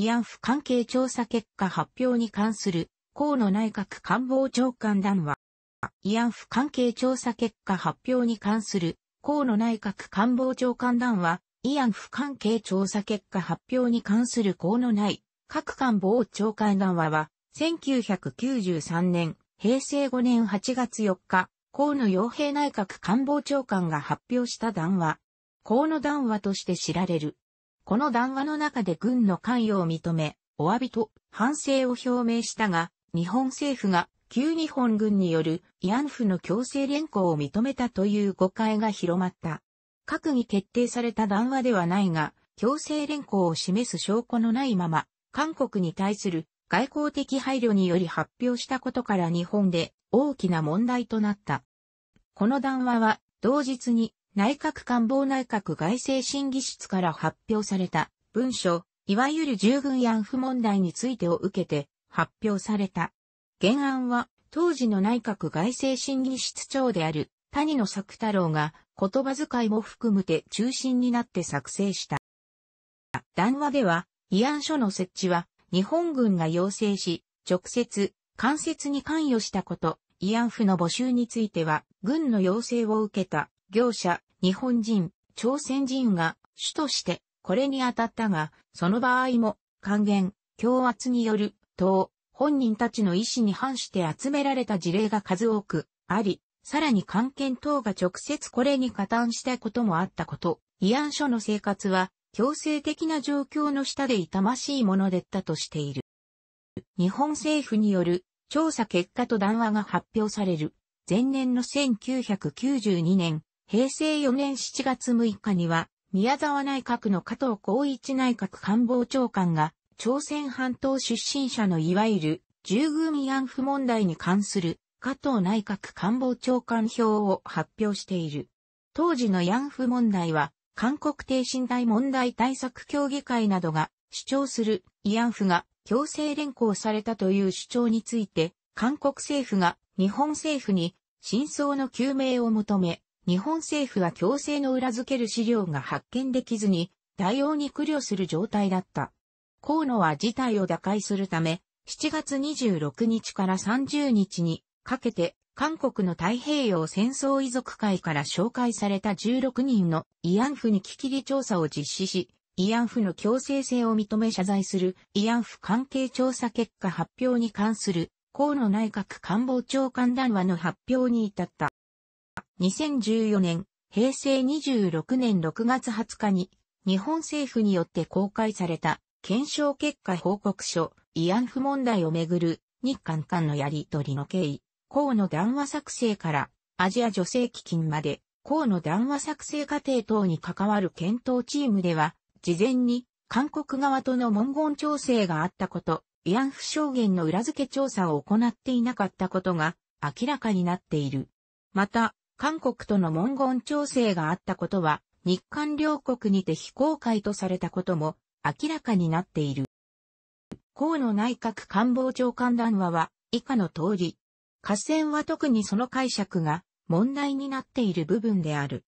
慰安婦関係調査結果発表に関する河野内閣官房長官談話。慰安婦関係調査結果発表に関する河野内閣官房長官談話。慰安婦関係調査結果発表に関する河野内閣官房長官談話は、1993年、平成5年8月4日、河野洋平内閣官房長官が発表した談話。河野談話として知られる。この談話の中で軍の関与を認め、お詫びと反省を表明したが、日本政府が旧日本軍による慰安婦の強制連行を認めたという誤解が広まった。閣議決定された談話ではないが、強制連行を示す証拠のないまま、韓国に対する外交的配慮により発表したことから日本で大きな問題となった。この談話は同日に内閣官房内閣外政審議室から発表された文書、いわゆる従軍慰安婦問題についてを受けて発表された。原案は当時の内閣外政審議室長である谷野作太郎が言葉遣いも含めて中心になって作成した。談話では、慰安所の設置は日本軍が要請し、直接、間接に関与したこと、慰安婦の募集については、軍の要請を受けた業者、日本人、朝鮮人が主としてこれに当たったが、その場合も還元、強圧による、党、本人たちの意思に反して集められた事例が数多くあり、さらに関係等が直接これに加担したこともあったこと、慰安所の生活は強制的な状況の下で痛ましいものでったとしている。日本政府による調査結果と談話が発表される前年の1992年平成4年7月6日には、宮沢内閣の加藤光一内閣官房長官が、朝鮮半島出身者のいわゆる、従軍慰安婦問題に関する、加藤内閣官房長官票を発表している。当時の慰安婦問題は、韓国低身大問題対策協議会などが主張する慰安婦が強制連行されたという主張について、韓国政府が日本政府に真相の究明を求め、日本政府は強制の裏付ける資料が発見できずに、対応に苦慮する状態だった。河野は事態を打開するため、7月26日から30日にかけて、韓国の太平洋戦争遺族会から紹介された16人の慰安婦に聞き入り調査を実施し、慰安婦の強制性を認め謝罪する慰安婦関係調査結果発表に関する河野内閣官房長官談話の発表に至った。2014年、平成26年6月20日に、日本政府によって公開された、検証結果報告書、慰安婦問題をめぐる、日韓間のやりとりの経緯、河の談話作成から、アジア女性基金まで、河の談話作成過程等に関わる検討チームでは、事前に、韓国側との文言調整があったこと、慰安婦証言の裏付け調査を行っていなかったことが明らかになっている。また、韓国との文言調整があったことは、日韓両国にて非公開とされたことも明らかになっている。河野内閣官房長官談話は以下の通り、河川は特にその解釈が問題になっている部分である。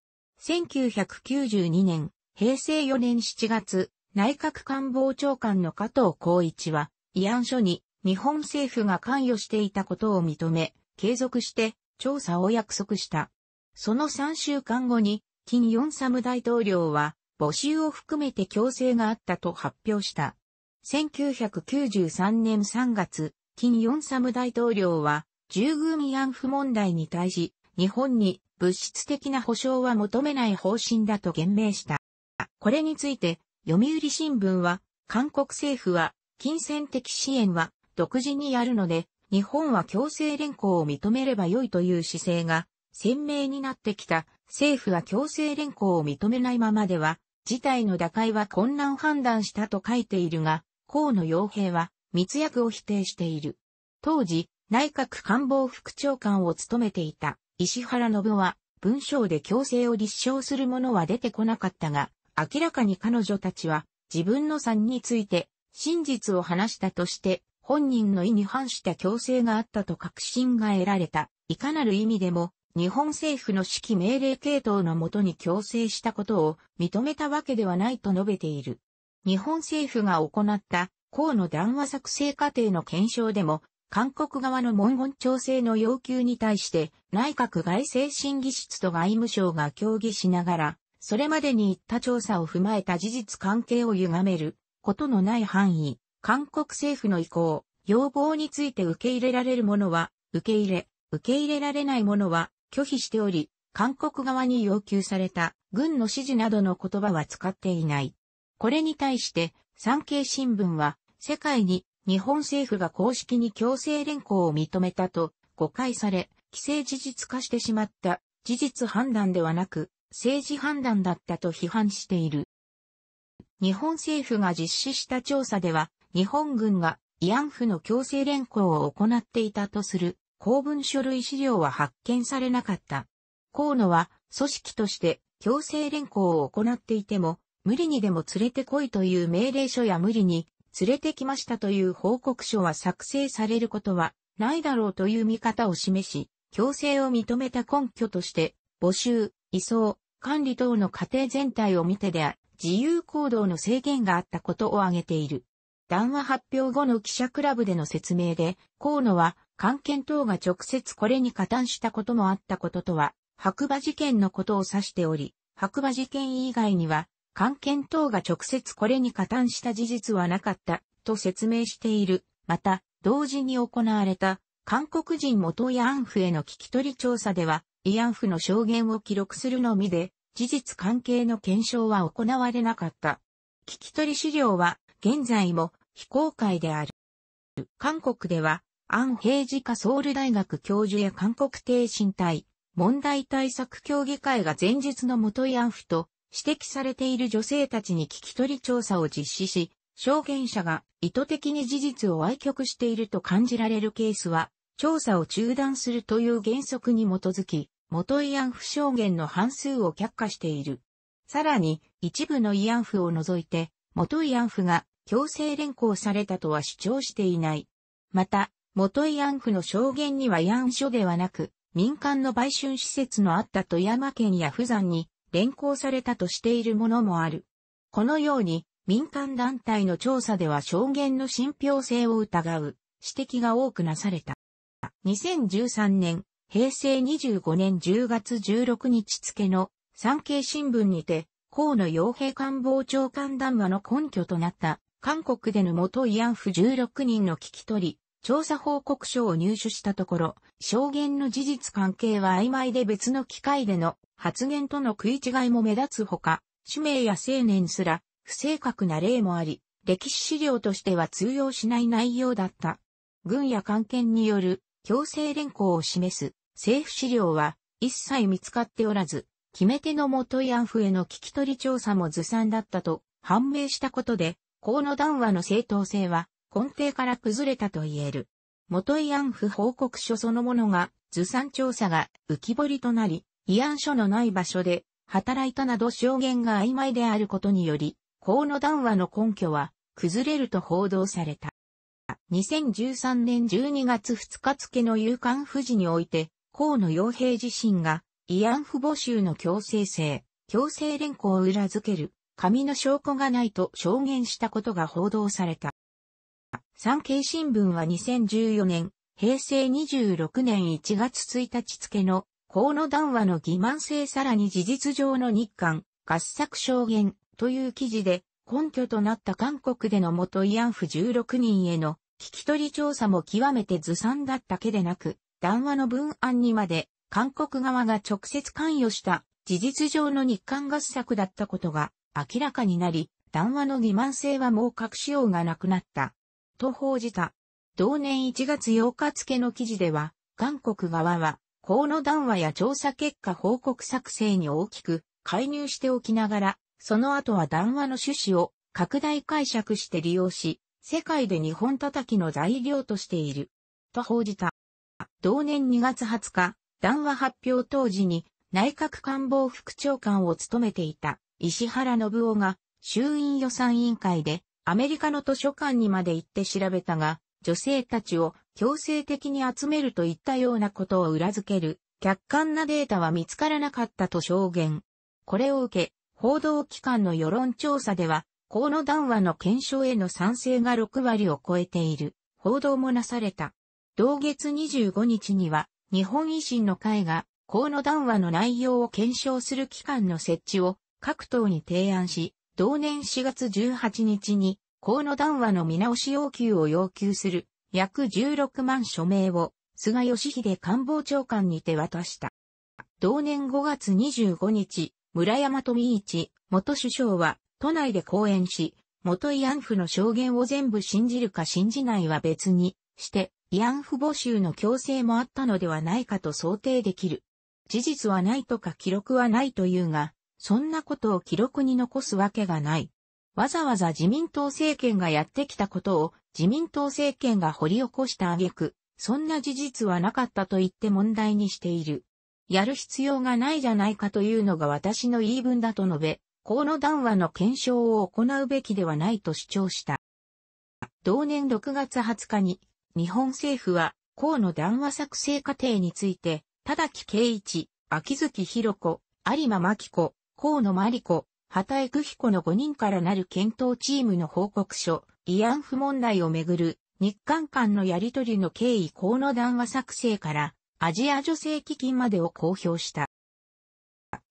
1992年、平成4年7月、内閣官房長官の加藤光一は、慰安所に日本政府が関与していたことを認め、継続して調査を約束した。その3週間後に、金ヨンサム大統領は、募集を含めて強制があったと発表した。1993年3月、金ヨンサム大統領は、従軍慰安婦問題に対し、日本に物質的な保障は求めない方針だと言明した。これについて、読売新聞は、韓国政府は、金銭的支援は独自にやるので、日本は強制連行を認めれば良いという姿勢が鮮明になってきた政府は強制連行を認めないままでは、事態の打開は困難判断したと書いているが、河野洋平は密約を否定している。当時、内閣官房副長官を務めていた石原信夫は、文章で強制を立証するものは出てこなかったが、明らかに彼女たちは自分の算について真実を話したとして本人の意に反した強制があったと確信が得られた。いかなる意味でも日本政府の指揮命令系統のもとに強制したことを認めたわけではないと述べている。日本政府が行った河野談話作成過程の検証でも、韓国側の文言調整の要求に対して内閣外政審議室と外務省が協議しながら、それまでに行った調査を踏まえた事実関係を歪めることのない範囲、韓国政府の意向、要望について受け入れられるものは受け入れ、受け入れられないものは拒否しており、韓国側に要求された軍の指示などの言葉は使っていない。これに対して、産経新聞は、世界に日本政府が公式に強制連行を認めたと誤解され、既成事実化してしまった事実判断ではなく、政治判断だったと批判している。日本政府が実施した調査では、日本軍が慰安婦の強制連行を行っていたとする公文書類資料は発見されなかった。河野は組織として強制連行を行っていても、無理にでも連れてこいという命令書や無理に連れてきましたという報告書は作成されることはないだろうという見方を示し、強制を認めた根拠として、募集、移送、管理等の過程全体を見てであ、自由行動の制限があったことを挙げている。談話発表後の記者クラブでの説明で、河野は関係等が直接これに加担したこともあったこととは、白馬事件のことを指しており、白馬事件以外には、関係等が直接これに加担した事実はなかった、と説明している。また、同時に行われた、韓国人元慰安婦への聞き取り調査では、慰安婦の証言を記録するのみで、事実関係の検証は行われなかった。聞き取り資料は、現在も非公開である。韓国では、アン・ヘイジカソウル大学教授や韓国挺身隊、問題対策協議会が前述の元慰安婦と指摘されている女性たちに聞き取り調査を実施し、証言者が意図的に事実を歪曲していると感じられるケースは、調査を中断するという原則に基づき、元慰安婦証言の半数を却下している。さらに、一部の慰安婦を除いて、元慰安婦が強制連行されたとは主張していない。また、元慰安婦の証言には慰安所ではなく、民間の売春施設のあった富山県や富山に連行されたとしているものもある。このように、民間団体の調査では証言の信憑性を疑う指摘が多くなされた。2013年、平成25年10月16日付の産経新聞にて、河野洋平官房長官談話の根拠となった、韓国での元慰安婦16人の聞き取り、調査報告書を入手したところ、証言の事実関係は曖昧で別の機会での発言との食い違いも目立つほか、氏名や青年すら不正確な例もあり、歴史資料としては通用しない内容だった。軍や官係による強制連行を示す政府資料は一切見つかっておらず、決め手の元慰安婦への聞き取り調査もずさんだったと判明したことで、河野談話の正当性は根底から崩れたと言える。元慰安婦報告書そのものが、ず算調査が浮き彫りとなり、慰安所のない場所で、働いたなど証言が曖昧であることにより、河野談話の根拠は、崩れると報道された。2013年12月2日付の夕刊富士において、河野洋平自身が、慰安婦募集の強制性、強制連行を裏付ける、紙の証拠がないと証言したことが報道された。産経新聞は2014年、平成26年1月1日付の、河野談話の欺瞞性さらに事実上の日韓、合作証言という記事で、根拠となった韓国での元慰安婦16人への聞き取り調査も極めてずさんだったけでなく、談話の文案にまで韓国側が直接関与した事実上の日韓合作だったことが明らかになり、談話の欺瞞性はもう隠しようがなくなった。と報じた。同年1月8日付の記事では、韓国側は、河野談話や調査結果報告作成に大きく介入しておきながら、その後は談話の趣旨を拡大解釈して利用し、世界で日本叩きの材料としている。と報じた。同年2月20日、談話発表当時に内閣官房副長官を務めていた石原信夫が衆院予算委員会でアメリカの図書館にまで行って調べたが、女性たちを強制的に集めるといったようなことを裏付ける客観なデータは見つからなかったと証言。これを受け、報道機関の世論調査では、河野談話の検証への賛成が6割を超えている報道もなされた。同月25日には、日本維新の会が河野談話の内容を検証する機関の設置を各党に提案し、同年4月18日に、河野談話の見直し要求を要求する約16万署名を菅義偉官房長官に手渡した。同年5月25日、村山富一元首相は都内で講演し、元慰安婦の証言を全部信じるか信じないは別にして、慰安婦募集の強制もあったのではないかと想定できる。事実はないとか記録はないというが、そんなことを記録に残すわけがない。わざわざ自民党政権がやってきたことを自民党政権が掘り起こした挙句、そんな事実はなかったと言って問題にしている。やる必要がないじゃないかというのが私の言い分だと述べ、河野談話の検証を行うべきではないと主張した。同年6月20日に、日本政府は河野談話作成過程について、田崎圭一、秋月博子、有馬真紀子、河野真理子、畑江久彦の5人からなる検討チームの報告書、慰安婦問題をめぐる日韓間のやりとりの経緯河野談話作成からアジア女性基金までを公表した。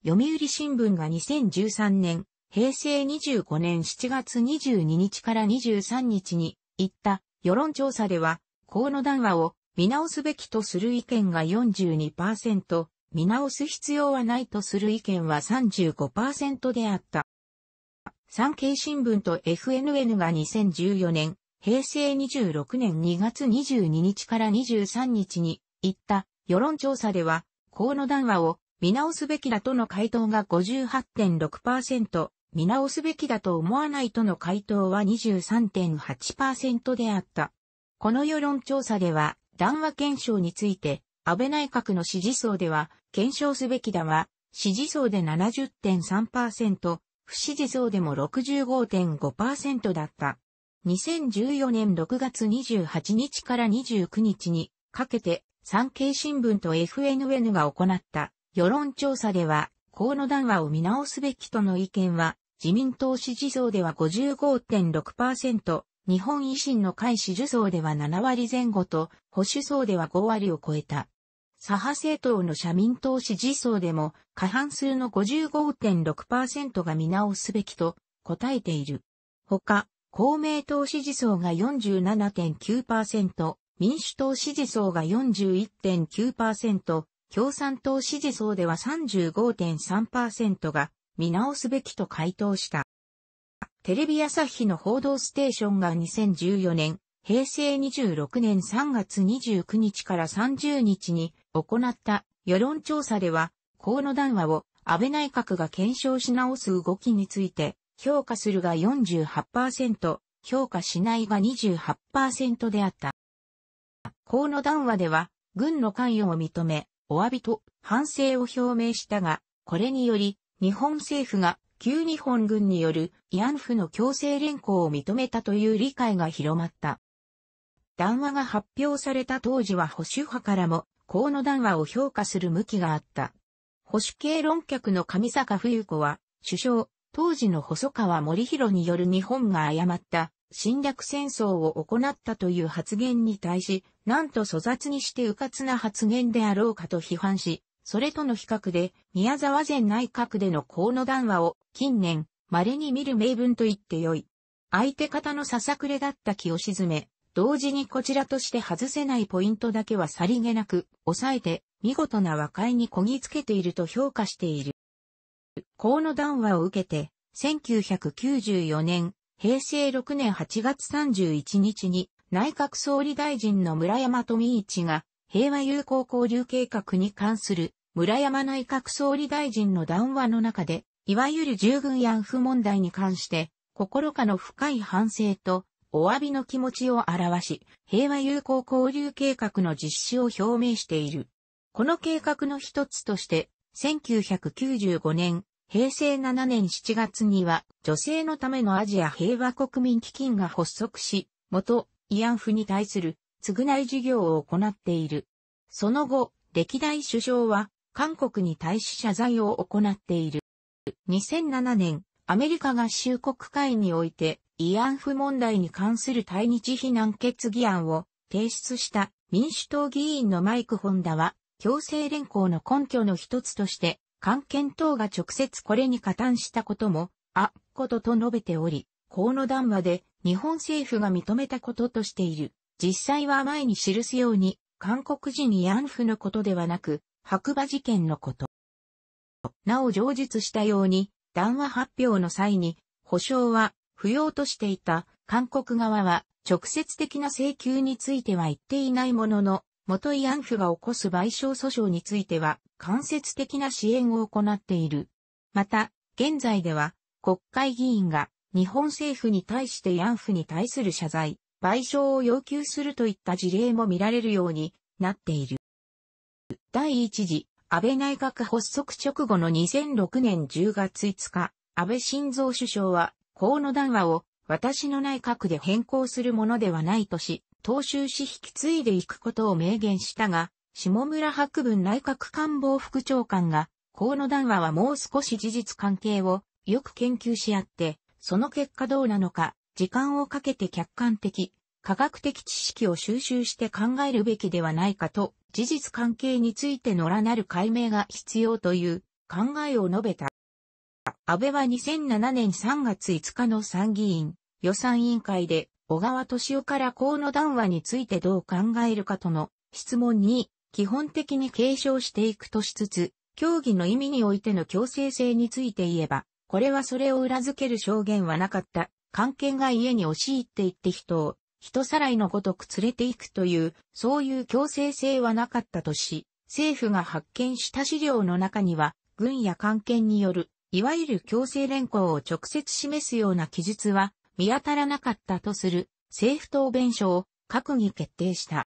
読売新聞が2013年、平成25年7月22日から23日に行った世論調査では、河野談話を見直すべきとする意見が42%、見直す必要はないとする意見は35%であった。産経新聞と FNN が2014年、平成26年2月22日から23日に行った世論調査では、河野談話を見直すべきだとの回答が58.6%、見直すべきだと思わないとの回答は23.8%であった。この世論調査では、談話検証について、安倍内閣の支持層では検証すべきだは、支持層で70.3%、不支持層でも65.5%だった。2014年6月28日から29日にかけて産経新聞と FNN が行った世論調査では河野談話を見直すべきとの意見は自民党支持層では55.6%、日本維新の会支持層では7割前後と保守層では5割を超えた。左派政党の社民党支持層でも過半数の55.6%が見直すべきと答えている。ほか、公明党支持層が47.9%、民主党支持層が41.9%、共産党支持層では35.3%が見直すべきと回答した。テレビ朝日の報道ステーションが2014年平成26年3月29日から30日に行った世論調査では、河野談話を安倍内閣が検証し直す動きについて、評価するが48%、評価しないが28%であった。河野談話では、軍の関与を認め、お詫びと反省を表明したが、これにより、日本政府が旧日本軍による慰安婦の強制連行を認めたという理解が広まった。談話が発表された当時は保守派からも、河野談話を評価する向きがあった。保守系論客の上坂冬子は、首相、当時の細川森弘による日本が誤った侵略戦争を行ったという発言に対し、なんと粗雑にして迂闊な発言であろうかと批判し、それとの比較で、宮沢前内閣での河野談話を近年、稀に見る名分と言ってよい。相手方のささくれだった気を沈め、同時にこちらとして外せないポイントだけはさりげなく、抑えて、見事な和解にこぎつけていると評価している。河野談話を受けて、1994年、平成6年8月31日に、内閣総理大臣の村山富一が、平和友好交流計画に関する、村山内閣総理大臣の談話の中で、いわゆる従軍慰安婦問題に関して、心かの深い反省と、お詫びの気持ちを表し、平和友好交流計画の実施を表明している。この計画の一つとして、1995年、平成7年7月には、女性のためのアジア平和国民基金が発足し、元慰安婦に対する償い事業を行っている。その後、歴代首相は、韓国に対し謝罪を行っている。2007年、アメリカ合衆国会において慰安婦問題に関する対日非難決議案を提出した民主党議員のマイク・ホンダは強制連行の根拠の一つとして関係等が直接これに加担したこともあっことと述べており、河野談話で日本政府が認めたこととしている。実際は前に記すように、韓国人慰安婦のことではなく、白馬事件のこと。なお上述したように、談話発表の際に、保証は不要としていた韓国側は直接的な請求については言っていないものの、元慰安婦が起こす賠償訴訟については間接的な支援を行っている。また、現在では国会議員が日本政府に対して慰安婦に対する謝罪、賠償を要求するといった事例も見られるようになっている。第一次安倍内閣発足直後の2006年10月5日、安倍晋三首相は、河野談話を私の内閣で変更するものではないとし、党州市引き継いでいくことを明言したが、下村博文内閣官房副長官が、河野談話はもう少し事実関係をよく研究し合って、その結果どうなのか、時間をかけて客観的、科学的知識を収集して考えるべきではないかと事実関係についてのらなる解明が必要という考えを述べた。安倍は2007年3月5日の参議院予算委員会で小川敏夫から河野談話についてどう考えるかとの質問に基本的に継承していくとしつつ、協議の意味においての強制性について言えば、これはそれを裏付ける証言はなかった。関係が家に押し入っていって人を人さらいのごとく連れて行くという、そういう強制性はなかったとし、政府が発見した資料の中には、軍や官権による、いわゆる強制連行を直接示すような記述は見当たらなかったとする政府答弁書を閣議決定した。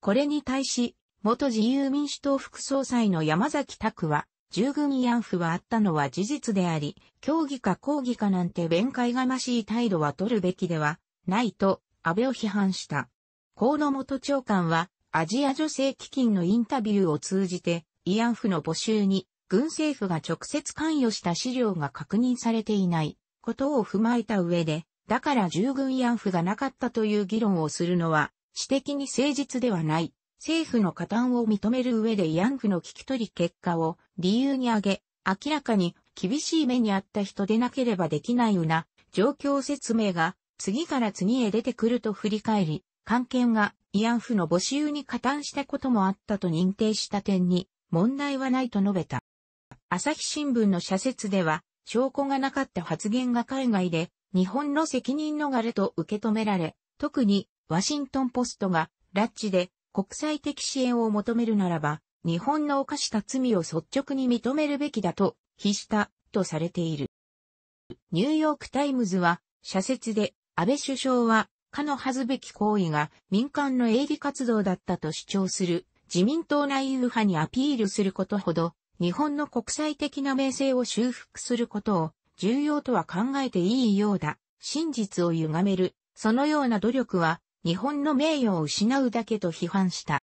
これに対し、元自由民主党副総裁の山崎拓は、従軍慰安婦はあったのは事実であり、協議か抗議かなんて弁解がましい態度は取るべきではないと安倍を批判した。河野元長官はアジア女性基金のインタビューを通じて慰安婦の募集に軍政府が直接関与した資料が確認されていないことを踏まえた上で、だから従軍慰安婦がなかったという議論をするのは、私的に誠実ではない。政府の加担を認める上で慰安婦の聞き取り結果を理由に挙げ、明らかに厳しい目にあった人でなければできないような状況説明が次から次へ出てくると振り返り、関係が慰安婦の募集に加担したこともあったと認定した点に問題はないと述べた。朝日新聞の社説では、証拠がなかった発言が海外で日本の責任逃れと受け止められ、特にワシントンポストが拉致で国際的支援を求めるならば、日本の犯した罪を率直に認めるべきだと、非した、とされている。ニューヨークタイムズは、社説で、安倍首相は、かのはずべき行為が民間の営利活動だったと主張する自民党内右派にアピールすることほど、日本の国際的な名声を修復することを重要とは考えていいようだ。真実を歪める、そのような努力は日本の名誉を失うだけと批判した。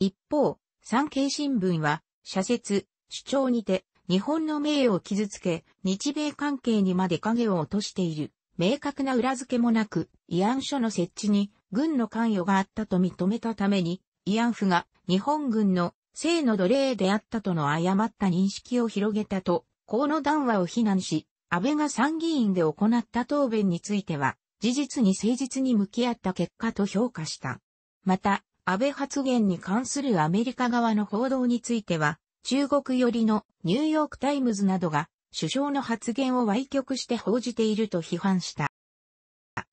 一方、産経新聞は、社説、主張にて、日本の名誉を傷つけ、日米関係にまで影を落としている。明確な裏付けもなく、慰安所の設置に軍の関与があったと認めたために、慰安婦が日本軍の性の奴隷であったとの誤った認識を広げたと、河野談話を非難し、安倍が参議院で行った答弁については、事実に誠実に向き合った結果と評価した。また、安倍発言に関するアメリカ側の報道については、中国寄りのニューヨークタイムズなどが首相の発言を歪曲して報じていると批判した。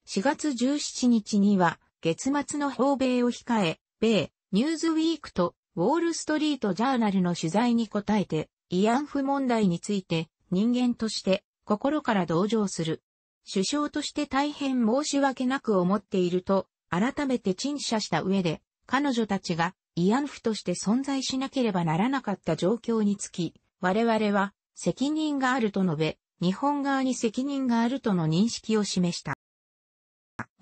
4月17日には、月末の訪米を控え、米、ニューズウィークと、ウォールストリートジャーナルの取材に答えて、慰安婦問題について、人間として、心から同情する。首相として大変申し訳なく思っていると、改めて陳謝した上で、彼女たちが慰安婦として存在しなければならなかった状況につき、我々は責任があると述べ、日本側に責任があるとの認識を示した。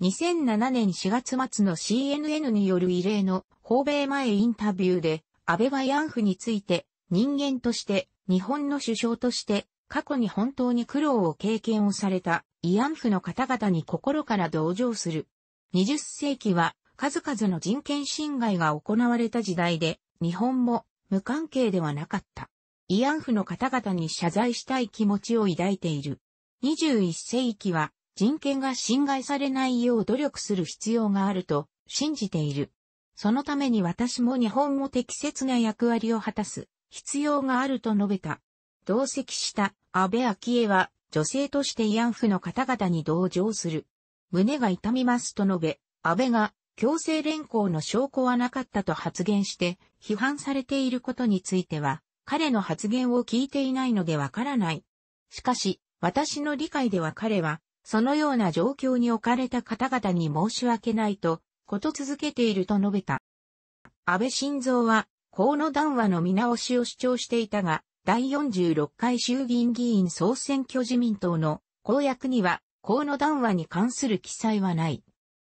2007年4月末の CNN による異例の訪米前インタビューで、安倍は慰安婦について、人間として、日本の首相として、過去に本当に苦労を経験をされた慰安婦の方々に心から同情する。20世紀は数々の人権侵害が行われた時代で、日本も無関係ではなかった。慰安婦の方々に謝罪したい気持ちを抱いている。21世紀は人権が侵害されないよう努力する必要があると信じている。そのために私も日本も適切な役割を果たす必要があると述べた。同席した安倍昭恵は女性として慰安婦の方々に同情する。胸が痛みますと述べ、安倍が強制連行の証拠はなかったと発言して批判されていることについては、彼の発言を聞いていないのでわからない。しかし、私の理解では彼は、そのような状況に置かれた方々に申し訳ないと、こと続けていると述べた。安倍晋三は、河野談話の見直しを主張していたが、第46回衆議院議員総選挙自民党の公約には、河野談話に関する記載はない。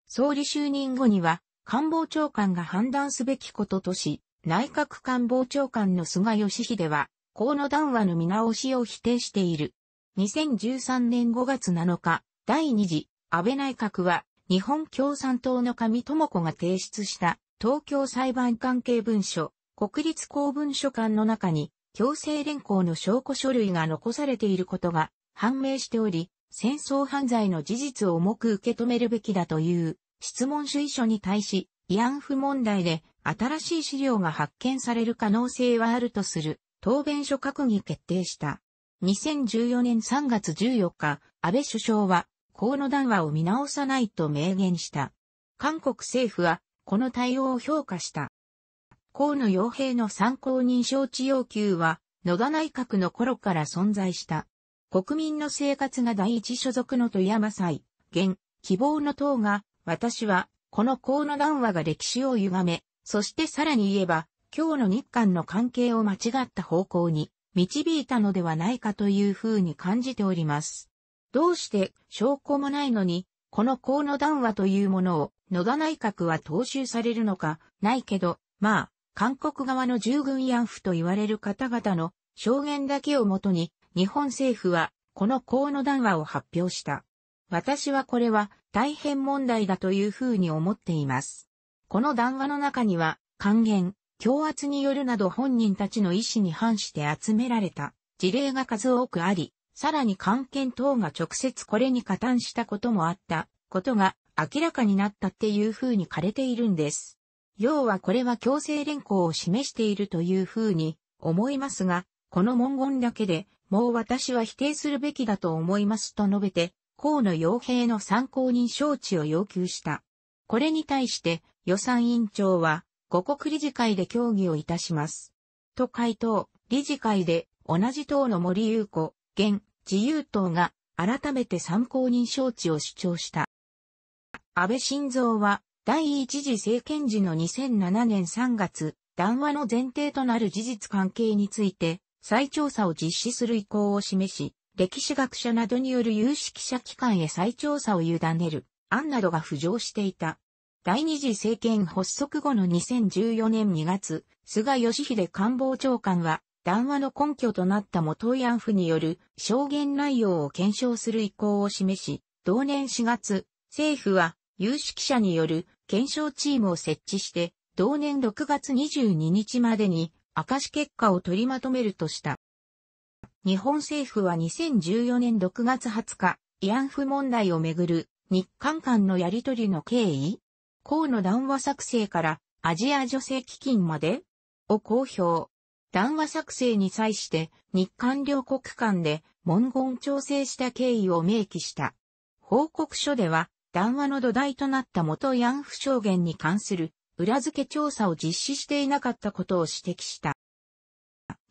総理就任後には、官房長官が判断すべきこととし、内閣官房長官の菅義偉は、河野談話の見直しを否定している。2013年5月7日、第2次安倍内閣は、日本共産党の上智子が提出した東京裁判関係文書、国立公文書館の中に、強制連行の証拠書類が残されていることが判明しており、戦争犯罪の事実を重く受け止めるべきだという質問主意書に対し、慰安婦問題で新しい資料が発見される可能性はあるとする答弁書閣議決定した。2014年3月14日、安倍首相は、河野談話を見直さないと明言した。韓国政府は、この対応を評価した。河野洋平の参考認証地要求は、野田内閣の頃から存在した。国民の生活が第一所属の富山祭、現、希望の党が、私は、この河野談話が歴史を歪め、そしてさらに言えば、今日の日韓の関係を間違った方向に導いたのではないかというふうに感じております。どうして証拠もないのに、この河野談話というものを野田内閣は踏襲されるのか、ないけど、まあ、韓国側の従軍慰安婦と言われる方々の証言だけをもとに、日本政府はこの河野談話を発表した。私はこれは大変問題だというふうに思っています。この談話の中には、還元、強圧によるなど本人たちの意思に反して集められた事例が数多くあり、さらに関係等が直接これに加担したこともあったことが明らかになったっていうふうに枯れているんです。要はこれは強制連行を示しているというふうに思いますが、この文言だけでもう私は否定するべきだと思いますと述べて、河野洋平の参考人招致を要求した。これに対して、予算委員長は、五国理事会で協議をいたします。と回答、理事会で、同じ党の森友子、現、自由党が、改めて参考人招致を主張した。安倍晋三は、第一次政権時の2007年3月、談話の前提となる事実関係について、再調査を実施する意向を示し、歴史学者などによる有識者機関へ再調査を委ねる、案などが浮上していた。第二次政権発足後の2014年2月、菅義偉官房長官は、談話の根拠となった元慰安婦による証言内容を検証する意向を示し、同年4月、政府は有識者による検証チームを設置して、同年6月22日までに証結果を取りまとめるとした。日本政府は2014年6月20日、慰安婦問題をめぐる日韓間のやりとりの経緯河野談話作成からアジア女性基金までを公表。談話作成に際して日韓両国間で文言調整した経緯を明記した。報告書では談話の土台となった元ヤンフ証言に関する裏付け調査を実施していなかったことを指摘した。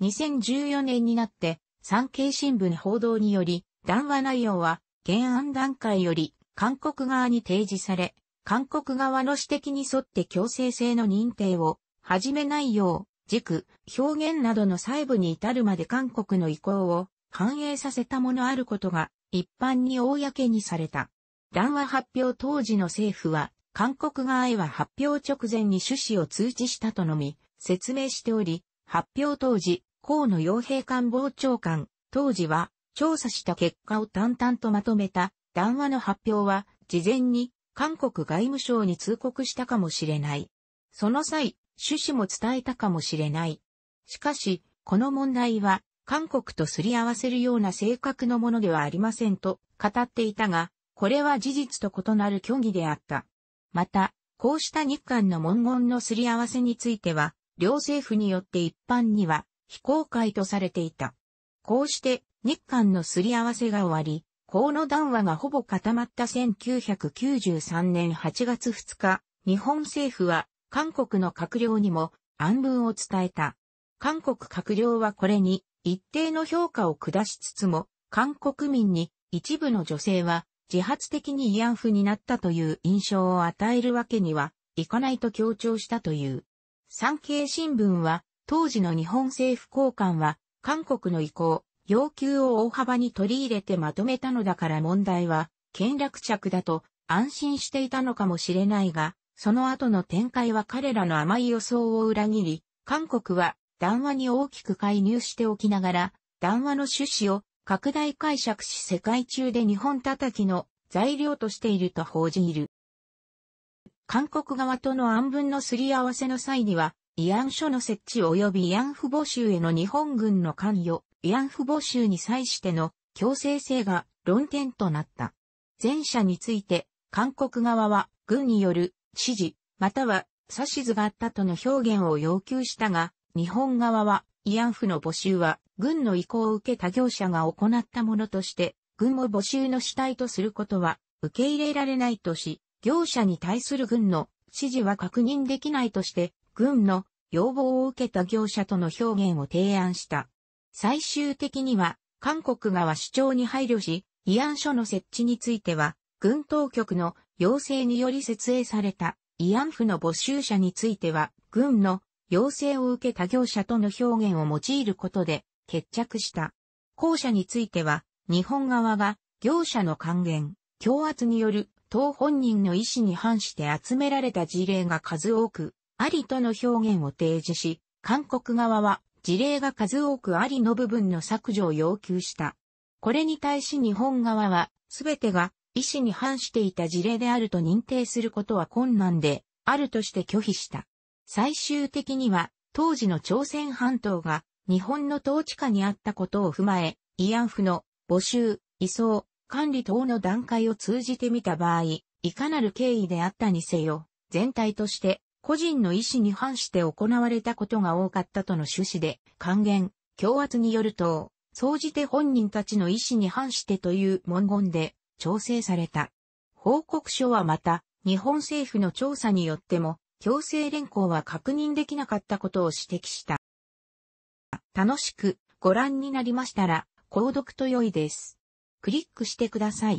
2014年になって産経新聞報道により談話内容は原案段階より韓国側に提示され、韓国側の指摘に沿って強制性の認定を始めないよう、軸、表現などの細部に至るまで韓国の意向を反映させたものあることが一般に公にされた。談話発表当時の政府は、韓国側へは発表直前に趣旨を通知したとのみ、説明しており、発表当時、河野洋平官房長官、当時は、調査した結果を淡々とまとめた談話の発表は、事前に韓国外務省に通告したかもしれない。その際、趣旨も伝えたかもしれない。しかし、この問題は、韓国とすり合わせるような性格のものではありませんと語っていたが、これは事実と異なる虚偽であった。また、こうした日韓の文言のすり合わせについては、両政府によって一般には非公開とされていた。こうして日韓のすり合わせが終わり、河野談話がほぼ固まった1993年8月2日、日本政府は韓国の閣僚にも暗文を伝えた。韓国閣僚はこれに一定の評価を下しつつも、韓国民に一部の女性は自発的に慰安婦になったという印象を与えるわけにはいかないと強調したという。産経新聞は当時の日本政府高官は韓国の意向、要求を大幅に取り入れてまとめたのだから問題は、権略着だと安心していたのかもしれないが、その後の展開は彼らの甘い予想を裏切り、韓国は談話に大きく介入しておきながら、談話の趣旨を拡大解釈し世界中で日本叩きの材料としていると報じる。韓国側との暗分のすり合わせの際には、慰安所の設置及び慰安婦募集への日本軍の関与、慰安婦募集に際しての強制性が論点となった。前者について、韓国側は軍による指示、または指図があったとの表現を要求したが、日本側は慰安婦の募集は軍の意向を受けた業者が行ったものとして、軍を募集の主体とすることは受け入れられないとし、業者に対する軍の指示は確認できないとして、軍の要望を受けた業者との表現を提案した。最終的には、韓国側主張に配慮し、慰安所の設置については、軍当局の要請により設営された慰安婦の募集者については、軍の要請を受けた業者との表現を用いることで決着した。後者については、日本側が業者の還元、強圧による党本人の意思に反して集められた事例が数多くありとの表現を提示し、韓国側は事例が数多くありの部分の削除を要求した。これに対し日本側は、すべてが意思に反していた事例であると認定することは困難で、あるとして拒否した。最終的には、当時の朝鮮半島が日本の統治下にあったことを踏まえ、慰安婦の募集、移送、管理等の段階を通じてみた場合、いかなる経緯であったにせよ、全体として個人の意思に反して行われたことが多かったとの趣旨で、還元、強圧によると、総じて本人たちの意思に反してという文言で調整された。報告書はまた、日本政府の調査によっても、強制連行は確認できなかったことを指摘した。楽しくご覧になりましたら、購読と良いです。クリックしてください。